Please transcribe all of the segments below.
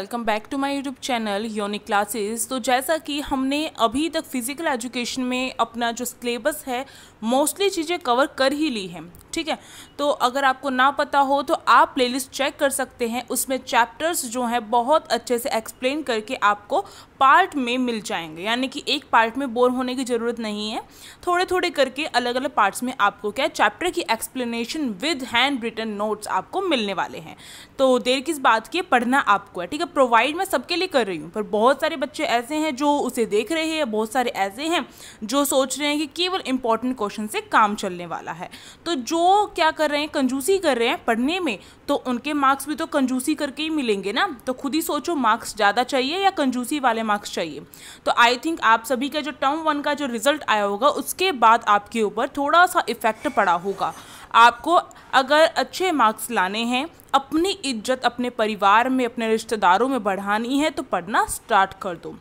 welcome back to my YouTube channel योनिक classes तो जैसा कि हमने अभी तक फिज़िकल एजुकेशन में अपना जो सिलेबस है मोस्टली चीज़ें कवर कर ही ली हैं ठीक है तो अगर आपको ना पता हो तो आप प्लेलिस्ट चेक कर सकते हैं उसमें चैप्टर्स जो हैं बहुत अच्छे से एक्सप्लेन करके आपको पार्ट में मिल जाएंगे यानी कि एक पार्ट में बोर होने की ज़रूरत नहीं है थोड़े थोड़े करके अलग अलग पार्ट्स में आपको क्या चैप्टर की explanation with handwritten notes आपको मिलने वाले हैं तो देर किस बात की पढ़ना आपको है ठीक है प्रोवाइड मैं सबके लिए कर रही हूँ पर बहुत सारे बच्चे ऐसे हैं जो उसे देख रहे हैं बहुत सारे ऐसे हैं जो सोच रहे हैं कि केवल इंपॉर्टेंट क्वेश्चन से काम चलने वाला है तो जो जो क्या कर रहे हैं कंजूसी कर रहे हैं पढ़ने में तो उनके मार्क्स भी तो कंजूसी करके ही मिलेंगे ना तो खुद ही सोचो मार्क्स ज़्यादा चाहिए या कंजूसी वाले मार्क्स चाहिए तो आई थिंक आप सभी का जो टर्म वन का जो रिजल्ट आया होगा उसके बाद आपके ऊपर थोड़ा सा इफेक्ट पड़ा होगा आपको अगर अच्छे मार्क्स लाने हैं अपनी इज्जत अपने परिवार में अपने रिश्तेदारों में बढ़ानी है तो पढ़ना स्टार्ट कर दो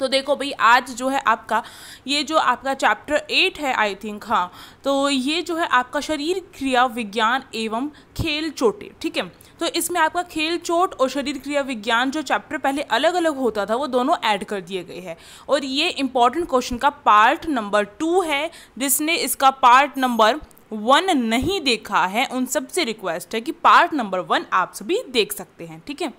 तो देखो भाई आज जो है आपका ये जो आपका चैप्टर एट है आई थिंक हाँ तो ये जो है आपका शरीर क्रिया विज्ञान एवं खेल चोटे ठीक है तो इसमें आपका खेल चोट और शरीर क्रिया विज्ञान जो चैप्टर पहले अलग अलग होता था वो दोनों ऐड कर दिए गए हैं और ये इंपॉर्टेंट क्वेश्चन का पार्ट नंबर टू है जिसने इसका पार्ट नंबर वन नहीं देखा है उन सबसे रिक्वेस्ट है कि पार्ट नंबर वन आप सभी देख सकते हैं ठीक है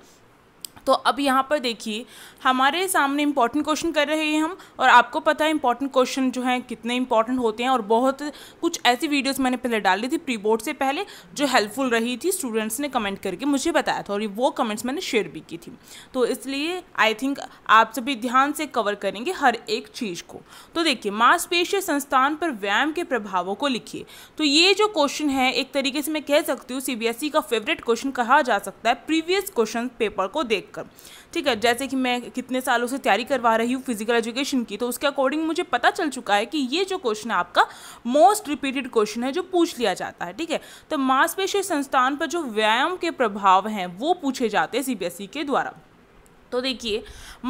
तो अब यहाँ पर देखिए हमारे सामने इंपॉर्टेंट क्वेश्चन कर रहे हैं हम और आपको पता है इंपॉर्टेंट क्वेश्चन जो हैं कितने इंपॉर्टेंट होते हैं और बहुत कुछ ऐसी वीडियोस मैंने पहले डाली थी प्री बोर्ड से पहले जो हेल्पफुल रही थी स्टूडेंट्स ने कमेंट करके मुझे बताया था और वो कमेंट्स मैंने शेयर भी की थी तो इसलिए आई थिंक आप सभी ध्यान से कवर करेंगे हर एक चीज़ को तो देखिए मांसपेशीय संस्थान पर व्यायाम के प्रभावों को लिखिए तो ये जो क्वेश्चन है एक तरीके से मैं कह सकती हूँ सी e का फेवरेट क्वेश्चन कहा जा सकता है प्रीवियस क्वेश्चन पेपर को देख लेकर ठीक है जैसे कि मैं कितने सालों से तैयारी करवा रही हूँ फिजिकल एजुकेशन की तो उसके अकॉर्डिंग मुझे पता चल चुका है कि ये जो क्वेश्चन है आपका मोस्ट रिपीटेड क्वेश्चन है जो पूछ लिया जाता है ठीक है तो मांसपेशी संस्थान पर जो व्यायाम के प्रभाव हैं वो पूछे जाते हैं सीबीएसई e के द्वारा तो देखिए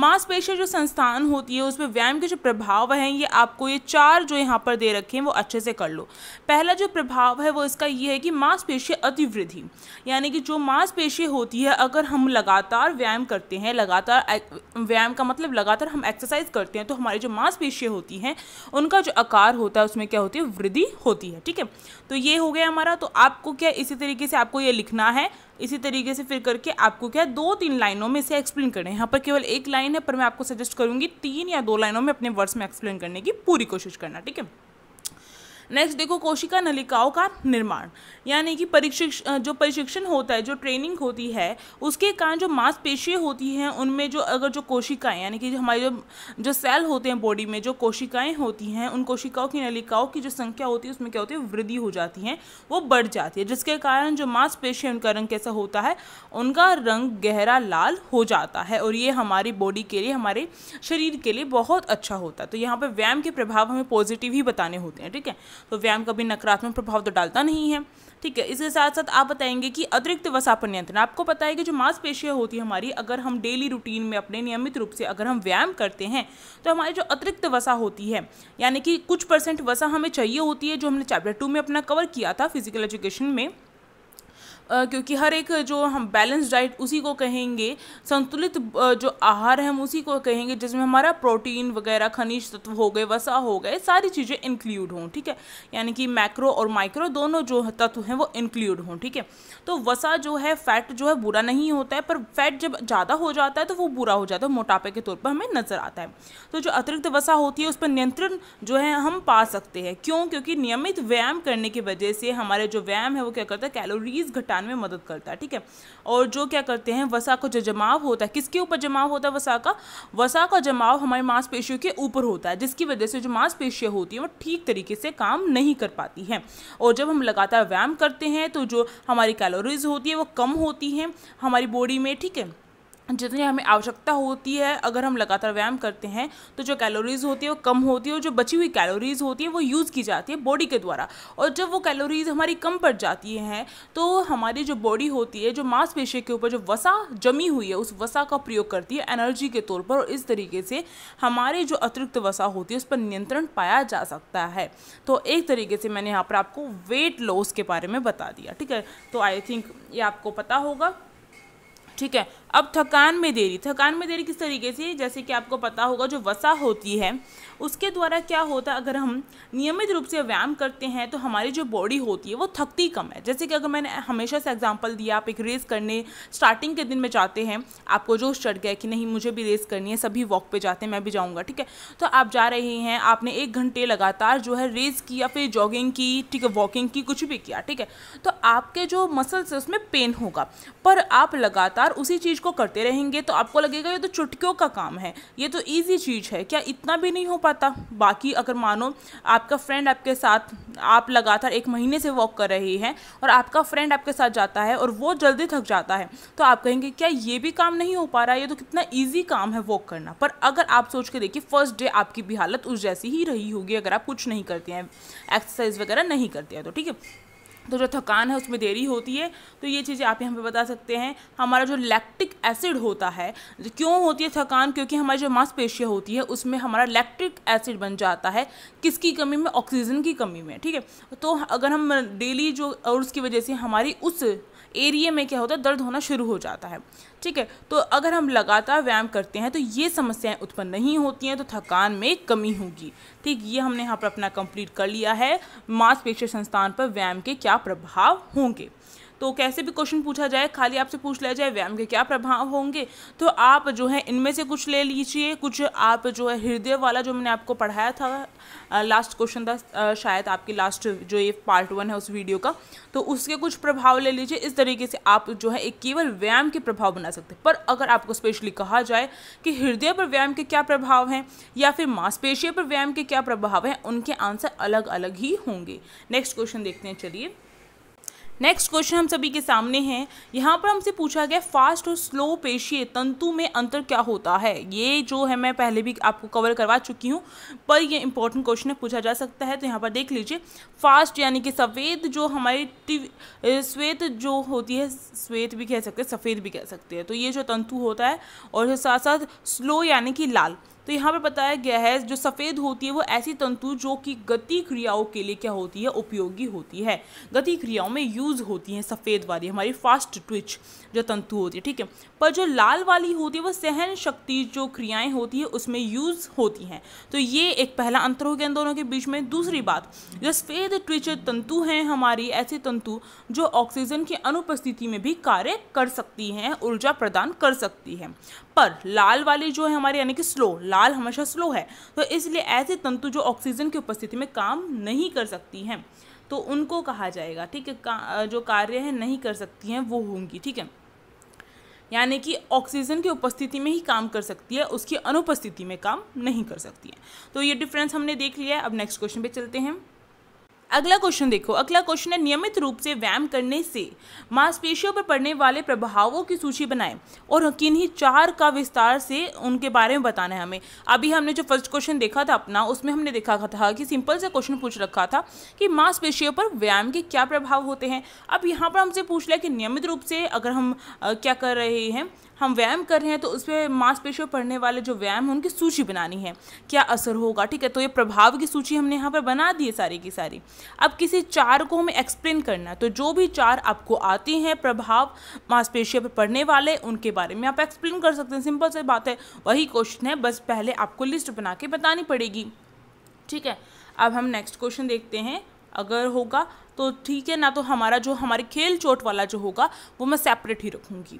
मांसपेशी जो संस्थान होती है उसमें व्यायाम के जो प्रभाव हैं ये आपको ये चार जो यहाँ पर दे रखे हैं वो अच्छे से कर लो पहला जो प्रभाव है वो इसका ये है कि मांसपेशी अतिवृद्धि यानी कि जो मांसपेशी होती है अगर हम लगातार व्यायाम करते हैं लगातार व्यायाम का मतलब लगातार हम एक्सरसाइज करते हैं तो हमारी जो मांसपेशियाँ होती हैं उनका जो आकार होता है उसमें क्या होती है वृद्धि होती है ठीक है तो ये हो गया हमारा तो आपको क्या इसी तरीके से आपको ये लिखना है इसी तरीके से फिर करके आपको क्या दो तीन लाइनों में इसे एक्सप्लेन करना है यहाँ पर केवल एक लाइन है पर मैं आपको सजेस्ट करूँगी तीन या दो लाइनों में अपने वर्ड्स में एक्सप्लेन करने की पूरी कोशिश करना ठीक है नेक्स्ट देखो कोशिका नलिकाओं का निर्माण यानी कि परीक्षण जो प्रशिक्षण होता है जो ट्रेनिंग होती है उसके कारण जो मांसपेशियाँ होती हैं उनमें जो अगर जो कोशिकाएं यानी कि हमारे जो जो सेल होते हैं बॉडी में जो कोशिकाएं होती हैं उन कोशिकाओं की नलिकाओं की जो संख्या होती है उसमें क्या होती है वृद्धि हो जाती है वो बढ़ जाती है जिसके कारण जो मांसपेशियाँ उनका रंग कैसा होता है उनका रंग गहरा लाल हो जाता है और ये हमारी बॉडी के लिए हमारे शरीर के लिए बहुत अच्छा होता है तो यहाँ पर व्यायाम के प्रभाव हमें पॉजिटिव ही बताने होते हैं ठीक है तो व्यायाम कभी नकारात्मक प्रभाव तो डालता नहीं है ठीक है इसके साथ साथ आप बताएंगे कि अतिरिक्त वसा पर नियंत्रण आपको पता है कि जो मांसपेशियाँ होती है हमारी अगर हम डेली रूटीन में अपने नियमित रूप से अगर हम व्यायाम करते हैं तो हमारी जो अतिरिक्त वसा होती है यानी कि कुछ परसेंट वसा हमें चाहिए होती है जो हमने चैप्टर टू में अपना कवर किया था फिजिकल एजुकेशन में क्योंकि हर एक जो हम बैलेंस डाइट उसी को कहेंगे संतुलित जो आहार है हम उसी को कहेंगे जिसमें हमारा प्रोटीन वगैरह खनिज तत्व हो गए वसा हो गए सारी चीज़ें इंक्लूड हों ठीक है यानी कि मैक्रो और माइक्रो दोनों जो तत्व हैं वो इंक्लूड हों ठीक है तो वसा जो है फैट जो है बुरा नहीं होता है पर फैट जब ज़्यादा हो जाता है तो वो बुरा हो जाता है मोटापे के तौर पर हमें नज़र आता है तो जो अतिरिक्त वसा होती है उस पर नियंत्रण जो है हम पा सकते हैं क्यों क्योंकि नियमित व्यायाम करने की वजह से हमारे जो व्यायाम है वो क्या करता है कैलोरीज घटाने पहचान में मदद करता है ठीक है और जो क्या करते हैं वसा का जो जमाव होता है किसके ऊपर जमाव होता है वसा का वसा का जमाव हमारी मांसपेशियों के ऊपर होता है जिसकी वजह से जो मांसपेशियाँ होती हैं वो ठीक तरीके से काम नहीं कर पाती हैं और जब हम लगातार व्यायाम करते हैं तो जो हमारी कैलोरीज होती है वो कम होती हैं हमारी बॉडी में ठीक है जितनी हमें आवश्यकता होती है अगर हम लगातार व्यायाम करते हैं तो जो कैलोरीज़ होती है वो कम होती है और जो बची हुई कैलोरीज़ होती है वो यूज़ की जाती है बॉडी के द्वारा और जब वो कैलोरीज़ हमारी कम पड़ जाती हैं तो हमारी जो बॉडी होती है जो मांसपेशी के ऊपर जो वसा जमी हुई है उस वसा का प्रयोग करती है एनर्जी के तौर पर और इस तरीके से हमारे जो अतिरिक्त वसा होती है उस पर नियंत्रण पाया जा सकता है तो एक तरीके से मैंने यहाँ पर आपको वेट लॉस के बारे में बता दिया ठीक है तो आई थिंक ये आपको पता होगा ठीक है अब थकान में देरी थकान में देरी किस तरीके से जैसे कि आपको पता होगा जो वसा होती है उसके द्वारा क्या होता है अगर हम नियमित रूप से व्यायाम करते हैं तो हमारी जो बॉडी होती है वो थकती कम है जैसे कि अगर मैंने हमेशा से एग्जाम्पल दिया आप एक रेस करने स्टार्टिंग के दिन में जाते हैं आपको जोश चढ़ गया कि नहीं मुझे भी रेस करनी है सभी वॉक पर जाते हैं मैं भी जाऊँगा ठीक है तो आप जा रहे हैं आपने एक घंटे लगातार जो है रेस की या फिर जॉगिंग की ठीक है वॉकिंग की कुछ भी किया ठीक है तो आपके जो मसल्स है उसमें पेन होगा पर आप लगातार उसी चीज़ को करते रहेंगे तो आपको लगेगा ये तो चुटकियों का काम है ये तो ईजी चीज़ है क्या इतना भी नहीं हो पाता बाकी अगर मानो आपका फ्रेंड आपके साथ आप लगातार एक महीने से वॉक कर रही हैं और आपका फ्रेंड आपके साथ जाता है और वो जल्दी थक जाता है तो आप कहेंगे क्या ये भी काम नहीं हो पा रहा ये तो कितना ईजी काम है वॉक करना पर अगर आप सोच के देखिए फर्स्ट डे आपकी भी हालत उस जैसी ही रही होगी अगर आप कुछ नहीं करते हैं एक्सरसाइज वगैरह नहीं करते हैं तो ठीक है तो जो थकान है उसमें देरी होती है तो ये चीज़ें आप यहाँ पे बता सकते हैं हमारा जो लैक्टिक एसिड होता है क्यों होती है थकान क्योंकि हमारी जो मांसपेशियाँ होती है उसमें हमारा लैक्टिक एसिड बन जाता है किसकी कमी में ऑक्सीजन की कमी में ठीक है तो अगर हम डेली जो और उसकी वजह से हमारी उस एरिए में क्या होता है दर्द होना शुरू हो जाता है ठीक है तो अगर हम लगातार व्यायाम करते हैं तो ये समस्याएं उत्पन्न नहीं होती हैं तो थकान में कमी होगी ठीक ये हमने यहाँ पर अपना कंप्लीट कर लिया है मांसपेशी संस्थान पर व्यायाम के क्या प्रभाव होंगे तो कैसे भी क्वेश्चन पूछा जाए खाली आपसे पूछ लिया जाए व्यायाम के क्या प्रभाव होंगे तो आप जो है इनमें से कुछ ले लीजिए कुछ आप जो है हृदय वाला जो मैंने आपको पढ़ाया था लास्ट क्वेश्चन था शायद आपकी लास्ट जो ये पार्ट वन है उस वीडियो का तो उसके कुछ प्रभाव ले लीजिए इस तरीके से आप जो है एक केवल व्यायाम के प्रभाव बना सकते हैं पर अगर आपको स्पेशली कहा जाए कि हृदय पर व्यायाम के क्या प्रभाव हैं या फिर मांसपेशियों पर व्यायाम के क्या प्रभाव हैं उनके आंसर अलग अलग ही होंगे नेक्स्ट क्वेश्चन देखते हैं चलिए नेक्स्ट क्वेश्चन हम सभी के सामने है यहाँ पर हमसे पूछा गया फास्ट और स्लो पेशीय तंतु में अंतर क्या होता है ये जो है मैं पहले भी आपको कवर करवा चुकी हूँ पर ये इंपॉर्टेंट क्वेश्चन है पूछा जा सकता है तो यहाँ पर देख लीजिए फास्ट यानी कि सफ़ेद जो हमारी श्वेत जो होती है श्वेत भी कह सकते हैं सफ़ेद भी कह सकते हैं तो ये जो तंतु होता है और साथ साथ स्लो यानी कि लाल तो यहाँ पर बताया गया है जो सफ़ेद होती है वो ऐसी तंतु जो कि गति क्रियाओं के लिए क्या होती है उपयोगी होती है गति क्रियाओं में यूज़ होती हैं सफ़ेद वाली हमारी फास्ट ट्विच जो तंतु होती है ठीक है पर जो लाल वाली होती है वो सहन शक्ति जो क्रियाएं होती है उसमें यूज़ होती हैं तो ये एक पहला अंतर हो गया इन दोनों के बीच में दूसरी बात जो सफ़ेद ट्विच तंतु हैं हमारी ऐसे तंतु जो ऑक्सीजन की अनुपस्थिति में भी कार्य कर सकती हैं ऊर्जा प्रदान कर सकती है पर लाल वाले जो है हमारे यानी कि स्लो लाल हमेशा स्लो है तो इसलिए ऐसे तंतु जो ऑक्सीजन की उपस्थिति में काम नहीं कर सकती हैं तो उनको कहा जाएगा ठीक है का, जो कार्य है नहीं कर सकती हैं वो होंगी ठीक है यानी कि ऑक्सीजन की उपस्थिति में ही काम कर सकती है उसकी अनुपस्थिति में काम नहीं कर सकती है तो ये डिफरेंस हमने देख लिया है अब नेक्स्ट क्वेश्चन पे चलते हैं अगला क्वेश्चन देखो अगला क्वेश्चन है नियमित रूप से व्यायाम करने से मांसपेशियों पर पड़ने वाले प्रभावों की सूची बनाएं और किन्हीं चार का विस्तार से उनके बारे में बताना है हमें अभी हमने जो फर्स्ट क्वेश्चन देखा था अपना उसमें हमने देखा था कि सिंपल से क्वेश्चन पूछ रखा था कि मांसपेशियों पर व्यायाम के क्या प्रभाव होते हैं अब यहाँ पर हमसे पूछ लिया कि नियमित रूप से अगर हम क्या कर रहे हैं हम व्यायाम कर रहे हैं तो उस पर मांसपेशियों पढ़ने वाले जो व्यायाम हैं उनकी सूची बनानी है क्या असर होगा ठीक है तो ये प्रभाव की सूची हमने यहाँ पर बना दी है सारी की सारी अब किसी चार को हमें एक्सप्लेन करना है तो जो भी चार आपको आती हैं प्रभाव मांसपेशियों पर पढ़ने वाले उनके बारे में आप एक्सप्लेन कर सकते हैं सिंपल सी बात है वही क्वेश्चन है बस पहले आपको लिस्ट बना के बतानी पड़ेगी ठीक है अब हम नेक्स्ट क्वेश्चन देखते हैं अगर होगा तो ठीक है ना तो हमारा जो हमारे खेल चोट वाला जो होगा वो मैं सेपरेट ही रखूँगी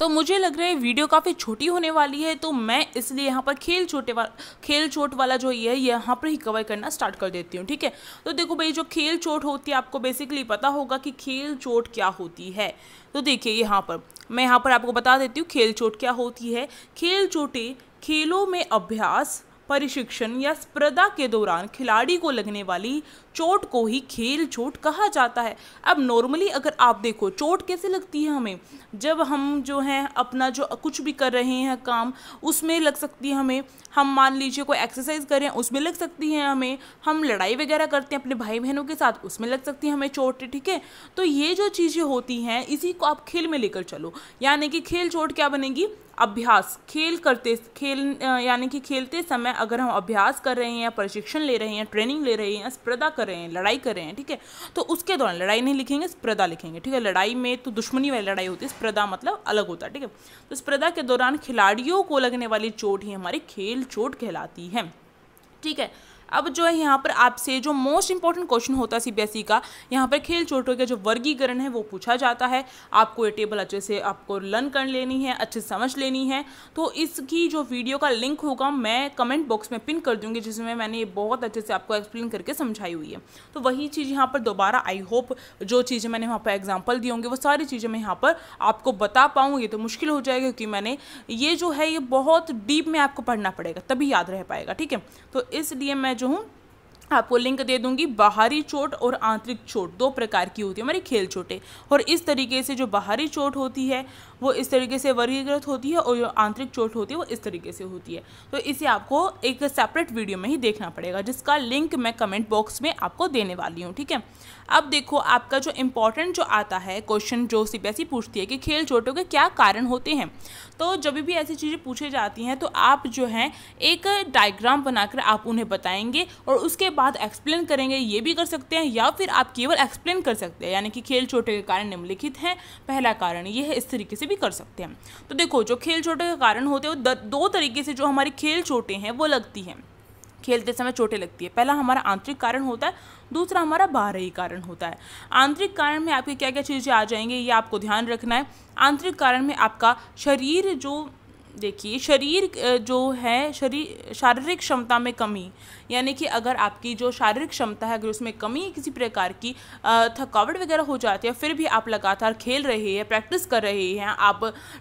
तो मुझे लग रहा है वीडियो काफ़ी छोटी होने वाली है तो मैं इसलिए यहाँ पर खेल छोटे वाला खेल चोट वाला जो ये है यहाँ पर ही कवर करना स्टार्ट कर देती हूँ ठीक है तो देखो भाई जो खेल चोट होती है आपको बेसिकली पता होगा कि खेल चोट क्या होती है तो देखिए यहाँ पर मैं यहाँ पर आपको बता देती हूँ खेल चोट क्या होती है खेल चोटें खेलों में अभ्यास प्रशिक्षण या स्पर्धा के दौरान खिलाड़ी को लगने वाली चोट को ही खेल चोट कहा जाता है अब नॉर्मली अगर आप देखो चोट कैसे लगती है हमें जब हम जो हैं अपना जो कुछ भी कर रहे हैं काम उसमें लग सकती है हमें हम मान लीजिए कोई एक्सरसाइज कर रहे हैं उसमें लग सकती है हमें हम लड़ाई वगैरह करते हैं अपने भाई बहनों के साथ उसमें लग सकती है हमें चोट ठीक है तो ये जो चीज़ें होती हैं इसी को आप खेल में लेकर चलो यानी कि खेल चोट क्या बनेगी अभ्यास खेल करते खेल यानी कि खेलते समय अगर हम अभ्यास कर रहे हैं प्रशिक्षण ले रहे हैं ट्रेनिंग ले रहे हैं स्पर्धा करें लड़ाई करें ठीक है तो उसके दौरान लड़ाई नहीं लिखेंगे स्प्रदा लिखेंगे ठीक है लड़ाई में तो दुश्मनी वाली लड़ाई होती है स्प्रदा मतलब अलग होता है ठीक है तो स्प्रदा के दौरान खिलाड़ियों को लगने वाली चोट ही हमारी खेल चोट कहलाती है ठीक है अब जो है यहाँ पर आपसे जो मोस्ट इंपॉर्टेंट क्वेश्चन होता है सी e का यहाँ पर खेल चोटों का जो वर्गीकरण है वो पूछा जाता है आपको ये टेबल अच्छे से आपको लर्न कर लेनी है अच्छे समझ लेनी है तो इसकी जो वीडियो का लिंक होगा मैं कमेंट बॉक्स में पिन कर दूँगी जिसमें मैंने ये बहुत अच्छे से आपको एक्सप्लेन करके समझाई हुई है तो वही चीज़ यहाँ पर दोबारा आई होप जो चीज़ें मैंने वहाँ पर एग्जाम्पल दी होंगी वो सारी चीज़ें मैं यहाँ पर आपको बता पाऊँ ये तो मुश्किल हो जाएगा क्योंकि मैंने ये जो है ये बहुत डीप में आपको पढ़ना पड़ेगा तभी याद रह पाएगा ठीक है तो इसलिए मैं जो हूँ आपको लिंक दे दूंगी बाहरी चोट और आंतरिक चोट दो प्रकार की होती है हमारी खेल चोटें और इस तरीके से जो बाहरी चोट होती है वो इस तरीके से वर्गीकृत होती है और जो आंतरिक चोट होती है वो इस तरीके से होती है तो इसे आपको एक सेपरेट वीडियो में ही देखना पड़ेगा जिसका लिंक मैं कमेंट बॉक्स में आपको देने वाली हूँ ठीक है अब देखो आपका जो इम्पोर्टेंट जो आता है क्वेश्चन जो सी पूछती है कि खेल चोटों के क्या कारण होते हैं तो जब भी ऐसी चीज़ें पूछी जाती हैं तो आप जो हैं एक डायग्राम बनाकर आप उन्हें बताएंगे और उसके बाद एक्सप्लेन करेंगे ये भी कर सकते हैं या फिर आप केवल एक्सप्लेन कर सकते हैं यानी कि खेल चोटों के कारण निम्नलिखित हैं पहला कारण ये है इस तरीके से भी कर सकते हैं तो देखो जो खेल चोटे के कारण होते हैं वो दो तरीके से जो हमारी खेल चोटें हैं वो लगती हैं खेलते समय चोटें लगती है पहला हमारा आंतरिक कारण होता है दूसरा हमारा बाहरी कारण होता है आंतरिक कारण में आपकी क्या क्या चीज़ें आ जाएंगी ये आपको ध्यान रखना है आंतरिक कारण में आपका शरीर जो देखिए शरीर जो है शरीर शारीरिक क्षमता में कमी यानी कि अगर आपकी जो शारीरिक क्षमता है अगर उसमें कमी किसी प्रकार की थकावट वगैरह हो जाती है फिर भी आप लगातार खेल रहे हैं प्रैक्टिस कर रहे हैं आप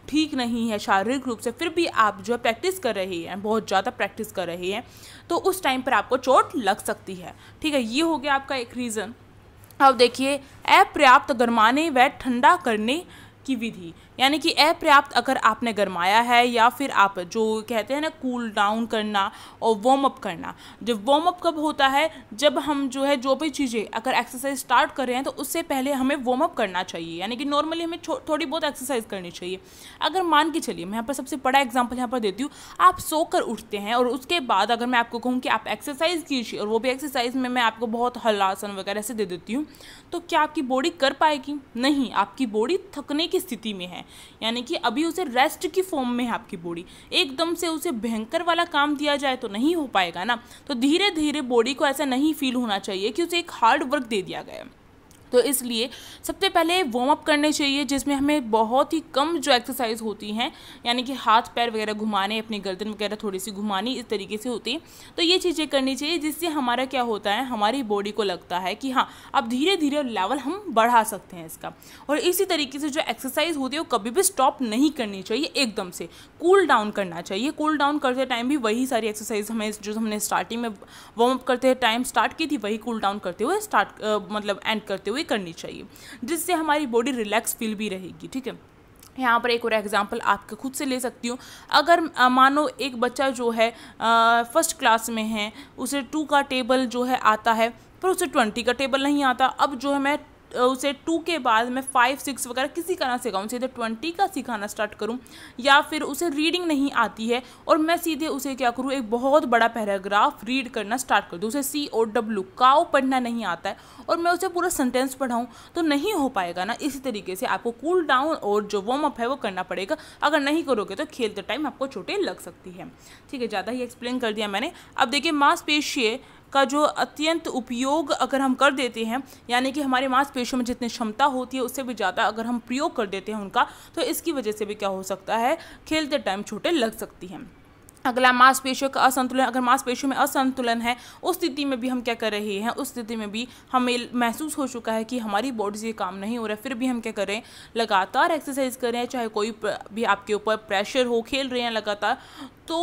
ठीक नहीं है शारीरिक रूप से फिर भी आप जो है प्रैक्टिस कर रहे हैं बहुत ज़्यादा प्रैक्टिस कर रहे हैं तो उस टाइम पर आपको चोट लग सकती है ठीक है ये हो गया आपका एक रीज़न अब देखिए अपर्याप्त गरमाने व ठंडा करने की विधि यानी कि अपर्याप्त अगर आपने गरमाया है या फिर आप जो कहते हैं ना कूल डाउन करना और वार्म अप करना जब वार्म अप कब होता है जब हम जो है जो भी चीज़ें अगर एक्सरसाइज स्टार्ट कर रहे हैं तो उससे पहले हमें वार्म अप करना चाहिए यानी कि नॉर्मली हमें थोड़ी बहुत एक्सरसाइज करनी चाहिए अगर मान के चलिए मैं यहाँ पर सबसे बड़ा एग्जाम्पल यहाँ पर देती हूँ आप सो कर उठते हैं और उसके बाद अगर मैं आपको कहूँ कि आप एक्सरसाइज कीजिए और वो भी एक्सरसाइज में मैं आपको बहुत हलासन वगैरह से दे देती हूँ तो क्या आपकी बॉडी कर पाएगी नहीं आपकी बॉडी थकने की स्थिति में है यानी कि अभी उसे रेस्ट की फॉर्म में है आपकी बॉडी एकदम से उसे भयंकर वाला काम दिया जाए तो नहीं हो पाएगा ना तो धीरे धीरे बॉडी को ऐसा नहीं फील होना चाहिए कि उसे एक हार्ड वर्क दे दिया गया तो इसलिए सबसे पहले वार्म अप करने चाहिए जिसमें हमें बहुत ही कम जो एक्सरसाइज होती हैं यानी कि हाथ पैर वगैरह घुमाने अपनी गर्दन वगैरह थोड़ी सी घुमानी इस तरीके से होती है तो ये चीज़ें करनी चाहिए जिससे हमारा क्या होता है हमारी बॉडी को लगता है कि हाँ अब धीरे धीरे लेवल हम बढ़ा सकते हैं इसका और इसी तरीके से जो एक्सरसाइज होती है वो कभी भी स्टॉप नहीं करनी चाहिए एकदम से कूल डाउन करना चाहिए कूल डाउन करते टाइम भी वही सारी एक्सरसाइज हमें जो हमने स्टार्टिंग में वार्म अप करते टाइम स्टार्ट की थी वही कूल डाउन करते हुए स्टार्ट मतलब एंड करते हुए हुए करनी चाहिए जिससे हमारी बॉडी रिलैक्स फील भी रहेगी ठीक है यहाँ पर एक और एग्जाम्पल आपके खुद से ले सकती हूँ अगर मानो एक बच्चा जो है फर्स्ट क्लास में है उसे टू का टेबल जो है आता है पर उसे ट्वेंटी का टेबल नहीं आता अब जो है मैं उसे टू के बाद मैं फाइव सिक्स वगैरह किसी का ना सिखाऊँ सीधे ट्वेंटी का सिखाना स्टार्ट करूँ या फिर उसे रीडिंग नहीं आती है और मैं सीधे उसे क्या करूँ एक बहुत बड़ा पैराग्राफ रीड करना स्टार्ट कर दूँ उसे सी ओ डब्ल्यू काओ पढ़ना नहीं आता है और मैं उसे पूरा सेंटेंस पढ़ाऊँ तो नहीं हो पाएगा ना इसी तरीके से आपको कूल डाउन और जो वार्म अप है वो करना पड़ेगा अगर नहीं करोगे तो खेलते टाइम आपको चोटें लग सकती है ठीक है ज़्यादा ही एक्सप्लेन कर दिया मैंने अब देखिए मांसपेशीय का जो अत्यंत उपयोग अगर हम कर देते हैं यानी कि हमारे मांसपेशियों में जितनी क्षमता होती है उससे भी ज़्यादा अगर हम प्रयोग कर देते हैं उनका तो इसकी वजह से भी क्या हो सकता है खेलते टाइम छोटे लग सकती हैं अगला मांसपेशियों का असंतुलन अगर मांसपेशियों में असंतुलन है उस स्थिति में भी हम क्या कर रहे हैं उस स्थिति में भी हमें महसूस हो चुका है कि हमारी बॉडी से काम नहीं हो रहा है फिर भी हम क्या कर रहे हैं लगातार एक्सरसाइज कर रहे हैं चाहे कोई भी आपके ऊपर प्रेशर हो खेल रहे हैं लगातार तो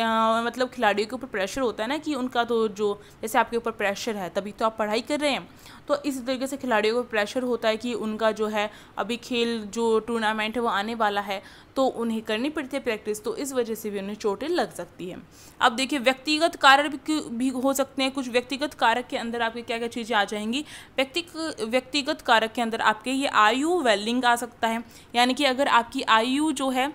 आ, मतलब खिलाड़ियों के ऊपर प्रेशर होता है ना कि उनका तो जो जैसे आपके ऊपर प्रेशर है तभी तो आप पढ़ाई कर रहे हैं तो इसी तरीके से खिलाड़ियों को प्रेशर होता है कि उनका जो है अभी खेल जो टूर्नामेंट है वो आने वाला है तो उन्हें करनी पड़ती है प्रैक्टिस तो इस वजह से भी उन्हें चोटें लग सकती है अब देखिए व्यक्तिगत कारक भी हो सकते हैं कुछ व्यक्तिगत कारक के अंदर आपके क्या क्या चीज़ें आ जाएंगी व्यक्ति व्यक्तिगत कारक के अंदर आपके ये आयु वेलिंग आ सकता है यानी कि अगर आपकी आयु जो है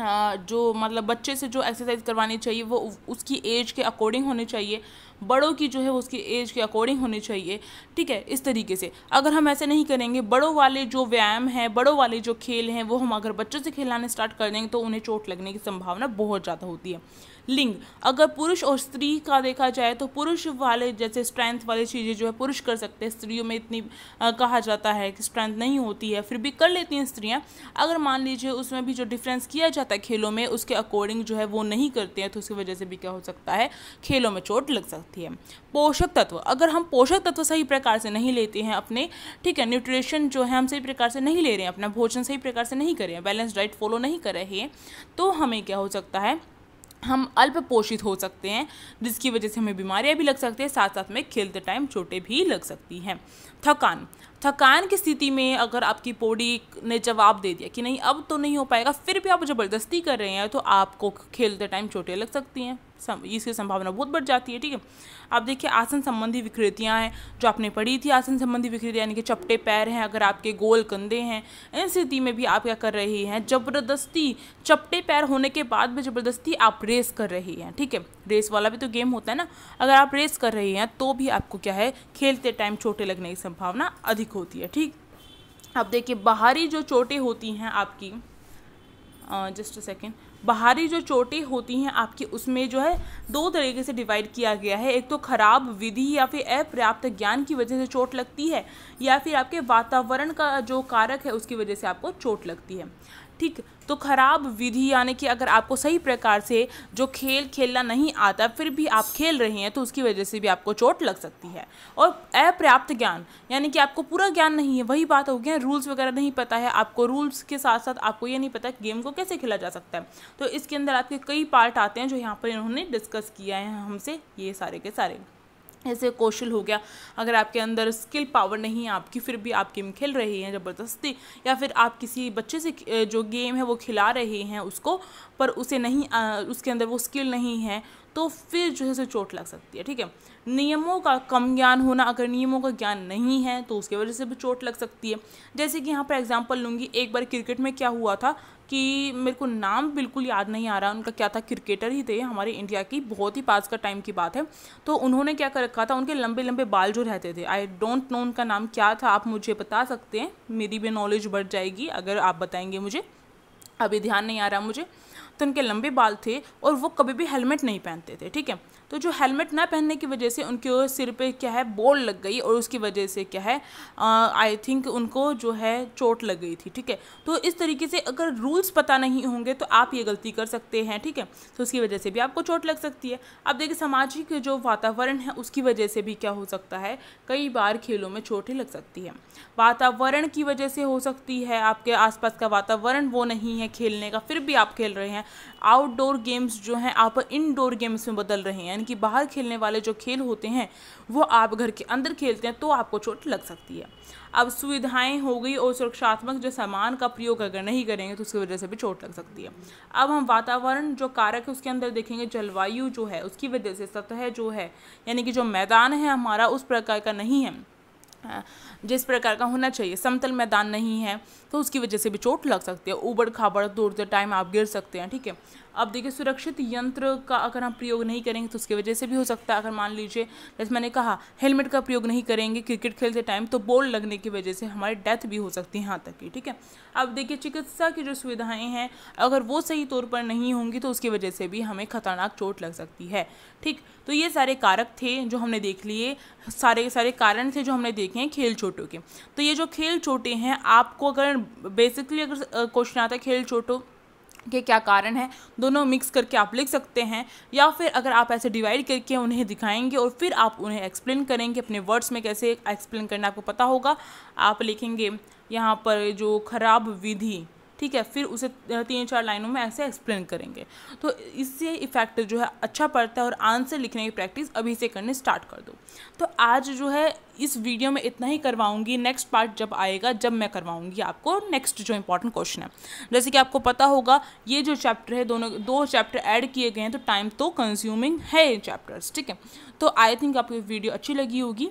जो मतलब बच्चे से जो एक्सरसाइज करवानी चाहिए वो उसकी एज के अकॉर्डिंग होनी चाहिए बड़ों की जो है उसकी एज के अकॉर्डिंग होनी चाहिए ठीक है इस तरीके से अगर हम ऐसे नहीं करेंगे बड़ों वाले जो व्यायाम हैं बड़ों वाले जो खेल हैं वो हम अगर बच्चों से खिलाने स्टार्ट कर देंगे तो उन्हें चोट लगने की संभावना बहुत ज़्यादा होती है लिंग अगर पुरुष और स्त्री का देखा जाए तो पुरुष वाले जैसे स्ट्रेंथ वाली चीज़ें जो है पुरुष कर सकते हैं स्त्रियों में इतनी आ, कहा जाता है कि स्ट्रेंथ नहीं होती है फिर भी कर लेती हैं स्त्रियाँ अगर मान लीजिए उसमें भी जो डिफरेंस किया जाता है खेलों में उसके अकॉर्डिंग जो है वो नहीं करते हैं तो उसकी वजह से भी क्या हो सकता है खेलों में चोट लग सकती है पोषक तत्व अगर हम पोषक तत्व सही प्रकार से नहीं लेते हैं अपने ठीक है न्यूट्रिशन जो है हम सही प्रकार से नहीं ले रहे हैं अपना भोजन सही प्रकार से नहीं कर रहे हैं बैलेंस डाइट फॉलो नहीं कर रहे हैं तो हमें क्या हो सकता है हम अल्प पोषित हो सकते हैं जिसकी वजह से हमें बीमारियां भी लग सकती हैं साथ साथ में खेलते टाइम चोटें भी लग सकती हैं थकान थकान की स्थिति में अगर आपकी बॉडी ने जवाब दे दिया कि नहीं अब तो नहीं हो पाएगा फिर भी आप ज़बरदस्ती कर रहे हैं तो आपको खेलते टाइम चोटें लग सकती हैं इसकी संभावना बहुत बढ़ जाती है ठीक है आप देखिए आसन संबंधी विकृतियाँ हैं जो आपने पढ़ी थी आसन संबंधी विकृति यानी कि चपटे पैर हैं अगर आपके गोल कंधे हैं इन स्थिति में भी आप क्या कर रही हैं ज़बरदस्ती चपटे पैर होने के बाद भी ज़बरदस्ती आप रेस कर रही हैं ठीक है रेस वाला भी तो गेम होता है ना अगर आप रेस कर रही हैं तो भी आपको क्या है खेलते टाइम चोटें लगने की संभावना अधिक अधिक होती है ठीक अब देखिए बाहरी जो चोटें होती हैं आपकी जस्ट अ सेकेंड बाहरी जो चोटें होती हैं आपकी उसमें जो है दो तरीके से डिवाइड किया गया है एक तो खराब विधि या फिर अपर्याप्त ज्ञान की वजह से चोट लगती है या फिर आपके वातावरण का जो कारक है उसकी वजह से आपको चोट लगती है ठीक तो खराब विधि यानी कि अगर आपको सही प्रकार से जो खेल खेलना नहीं आता फिर भी आप खेल रहे हैं तो उसकी वजह से भी आपको चोट लग सकती है और अपर्याप्त ज्ञान यानी कि आपको पूरा ज्ञान नहीं है वही बात हो गया रूल्स वगैरह नहीं पता है आपको रूल्स के साथ साथ आपको ये नहीं पता गेम को कैसे खेला जा सकता है तो इसके अंदर आपके कई पार्ट आते हैं जो यहाँ पर इन्होंने डिस्कस किया है हमसे ये सारे के सारे ऐसे कौशल हो गया अगर आपके अंदर स्किल पावर नहीं है आपकी फिर भी आप गेम खेल रहे हैं ज़बरदस्ती या फिर आप किसी बच्चे से जो गेम है वो खिला रहे हैं उसको पर उसे नहीं उसके अंदर वो स्किल नहीं है तो फिर जो है चोट लग सकती है ठीक है नियमों का कम ज्ञान होना अगर नियमों का ज्ञान नहीं है तो उसके वजह से भी चोट लग सकती है जैसे कि यहाँ पर एग्जांपल लूँगी एक बार क्रिकेट में क्या हुआ था कि मेरे को नाम बिल्कुल याद नहीं आ रहा उनका क्या था क्रिकेटर ही थे हमारे इंडिया की बहुत ही पास का टाइम की बात है तो उन्होंने क्या कर रखा था उनके लंबे लंबे बाल जो रहते थे आई डोंट नो उनका नाम क्या था आप मुझे बता सकते हैं मेरी भी नॉलेज बढ़ जाएगी अगर आप बताएंगे मुझे अभी ध्यान नहीं आ रहा मुझे तो इनके लंबे बाल थे और वो कभी भी हेलमेट नहीं पहनते थे ठीक है तो जो हेलमेट ना पहनने की वजह से उनके सिर पे क्या है बोल लग गई और उसकी वजह से क्या है आई थिंक उनको जो है चोट लग गई थी ठीक है तो इस तरीके से अगर रूल्स पता नहीं होंगे तो आप ये गलती कर सकते हैं ठीक है तो उसकी वजह से भी आपको चोट लग सकती है अब देखिए सामाजिक जो वातावरण है उसकी वजह से भी क्या हो सकता है कई बार खेलों में चोटें लग सकती है वातावरण की वजह से हो सकती है आपके आसपास का वातावरण वो नहीं है खेलने का फिर भी आप खेल रहे हैं आउटडोर गेम्स जो हैं आप इनडोर गेम्स में बदल रहे हैं यानी कि बाहर खेलने वाले जो खेल होते हैं वो आप घर के अंदर खेलते हैं तो आपको चोट लग सकती है अब सुविधाएं हो गई और सुरक्षात्मक जो सामान का प्रयोग अगर नहीं करेंगे तो उसकी वजह से भी चोट लग सकती है अब हम वातावरण जो कारक है उसके अंदर देखेंगे जलवायु जो है उसकी वजह से सतह जो है यानी कि जो मैदान है हमारा उस प्रकार का नहीं है जिस प्रकार का होना चाहिए समतल मैदान नहीं है तो उसकी वजह से भी चोट लग सकती है उबड़ खाबड़ दौड़ते टाइम आप गिर सकते हैं ठीक है अब देखिए सुरक्षित यंत्र का अगर हम प्रयोग नहीं करेंगे तो उसकी वजह से भी हो सकता है अगर मान लीजिए जैसे मैंने कहा हेलमेट का प्रयोग नहीं करेंगे क्रिकेट खेलते टाइम तो बोल लगने की वजह से हमारी डेथ भी हो सकती है यहाँ तक की ठीक है अब देखिए चिकित्सा की जो सुविधाएँ हैं अगर वो सही तौर पर नहीं होंगी तो उसकी वजह से भी हमें खतरनाक चोट लग सकती है ठीक तो ये सारे कारक थे जो हमने देख लिए सारे सारे कारण थे जो हमने देखे हैं खेल चोटों के तो ये जो खेल चोटें हैं आपको अगर बेसिकली अगर क्वेश्चन आता है खेल चोटों के क्या कारण है दोनों मिक्स करके आप लिख सकते हैं या फिर अगर आप ऐसे डिवाइड करके उन्हें दिखाएंगे और फिर आप उन्हें एक्सप्लेन करेंगे अपने वर्ड्स में कैसे एक्सप्लेन करना आपको पता होगा आप लिखेंगे यहाँ पर जो खराब विधि ठीक है फिर उसे तीन चार लाइनों में ऐसे एक्सप्लेन करेंगे तो इससे इफेक्ट जो है अच्छा पड़ता है और आंसर लिखने की प्रैक्टिस अभी से करने स्टार्ट कर दो तो आज जो है इस वीडियो में इतना ही करवाऊंगी नेक्स्ट पार्ट जब आएगा जब मैं करवाऊंगी आपको नेक्स्ट जो इंपॉर्टेंट क्वेश्चन है जैसे कि आपको पता होगा ये जो चैप्टर है दोनों दो चैप्टर ऐड किए गए हैं तो टाइम तो कंज्यूमिंग है ये चैप्टर्स ठीक है तो आई थिंक आपको वीडियो अच्छी लगी होगी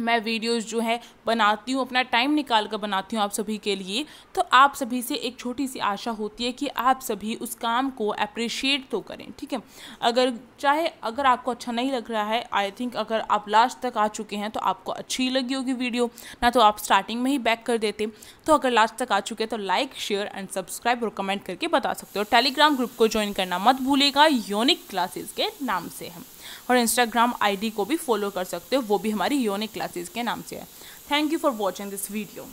मैं वीडियोस जो है बनाती हूँ अपना टाइम निकाल कर बनाती हूँ आप सभी के लिए तो आप सभी से एक छोटी सी आशा होती है कि आप सभी उस काम को अप्रिशिएट तो करें ठीक है अगर चाहे अगर आपको अच्छा नहीं लग रहा है आई थिंक अगर आप लास्ट तक आ चुके हैं तो आपको अच्छी लगी होगी वीडियो ना तो आप स्टार्टिंग में ही बैक कर देते तो अगर लास्ट तक आ चुके हैं तो लाइक शेयर एंड सब्सक्राइब और कमेंट करके बता सकते हो टेलीग्राम ग्रुप को ज्वाइन करना मत भूलेगा यूनिक क्लासेज के नाम से हम और इंस्टाग्राम आईडी को भी फॉलो कर सकते हो वो भी हमारी योनिक क्लासेस के नाम से है thank you for watching this video